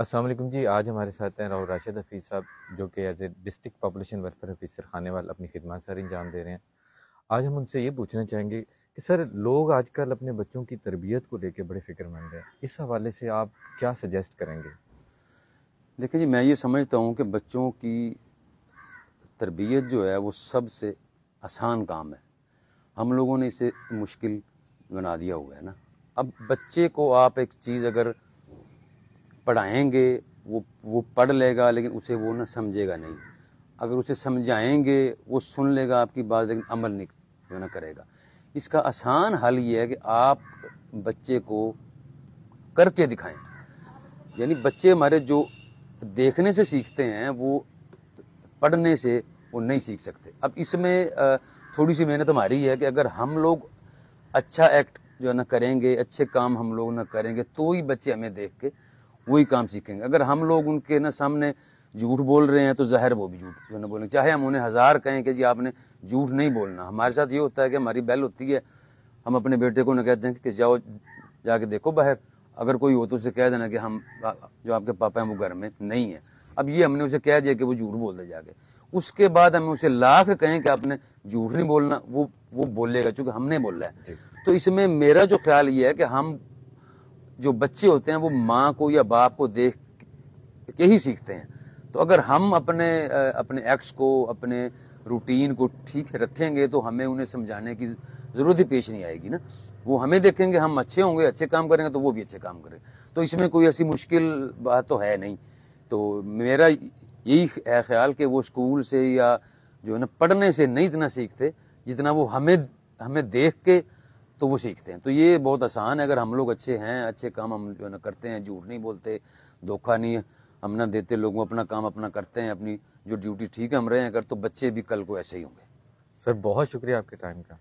असलम जी आज हमारे साथ हैं राहुल राशिद हफीज़ साहब जो कि as a district population welfare officer वाले अपनी खिदमत सर अंजाम दे रहे हैं आज हम उनसे ये पूछना चाहेंगे कि सर लोग आजकल अपने बच्चों की तरबियत को लेकर बड़े फिक्रमंद हैं इस हवाले से आप क्या सजेस्ट करेंगे देखिए जी मैं ये समझता हूँ कि बच्चों की तरबियत जो है वो सबसे आसान काम है हम लोगों ने इसे मुश्किल बना दिया हुआ है ना अब बच्चे को आप एक चीज़ अगर पढ़ाएंगे वो वो पढ़ लेगा लेकिन उसे वो ना समझेगा नहीं अगर उसे समझाएंगे वो सुन लेगा आपकी बात लेकिन अमल नहीं जो ना करेगा इसका आसान हल ये है कि आप बच्चे को करके दिखाएं यानी बच्चे हमारे जो देखने से सीखते हैं वो पढ़ने से वो नहीं सीख सकते अब इसमें थोड़ी सी मेहनत हमारी है कि अगर हम लोग अच्छा एक्ट जो है ना करेंगे अच्छे काम हम लोग ना करेंगे तो ही बच्चे हमें देख के वही काम सीखेंगे अगर हम लोग उनके ना सामने झूठ बोल रहे हैं तो जहर वो भी झूठ जो ना बोलेंगे चाहे हम उन्हें हज़ार कहें कि जी आपने झूठ नहीं बोलना हमारे साथ ये होता है कि हमारी बैल होती है हम अपने बेटे को ना कहते हैं कि जाओ जाके देखो बाहर अगर कोई हो तो उसे कह देना कि हम जो आपके पापा हैं वो घर में नहीं है अब ये हमने उसे कह दिया कि वो झूठ बोल दे जाके उसके बाद हमें उसे लाख कहें कि आपने झूठ नहीं बोलना वो वो बोलेगा चूंकि हमने बोला है तो इसमें मेरा जो ख्याल ये है कि हम जो बच्चे होते हैं वो माँ को या बाप को देख के ही सीखते हैं तो अगर हम अपने अपने एक्स को अपने रूटीन को ठीक रखेंगे तो हमें उन्हें समझाने की ज़रूरत ही पेश नहीं आएगी ना वो हमें देखेंगे हम अच्छे होंगे अच्छे काम करेंगे तो वो भी अच्छे काम करेंगे तो इसमें कोई ऐसी मुश्किल बात तो है नहीं तो मेरा यही है ख्याल कि वो स्कूल से या जो है ना पढ़ने से नहीं इतना सीखते जितना वो हमें हमें देख के तो वो सीखते हैं तो ये बहुत आसान है अगर हम लोग अच्छे हैं अच्छे काम हम जो ना करते हैं झूठ नहीं बोलते धोखा नहीं हम ना देते लोगों अपना काम अपना करते हैं अपनी जो ड्यूटी ठीक है हम रहे हैं अगर तो बच्चे भी कल को ऐसे ही होंगे सर बहुत शुक्रिया आपके टाइम का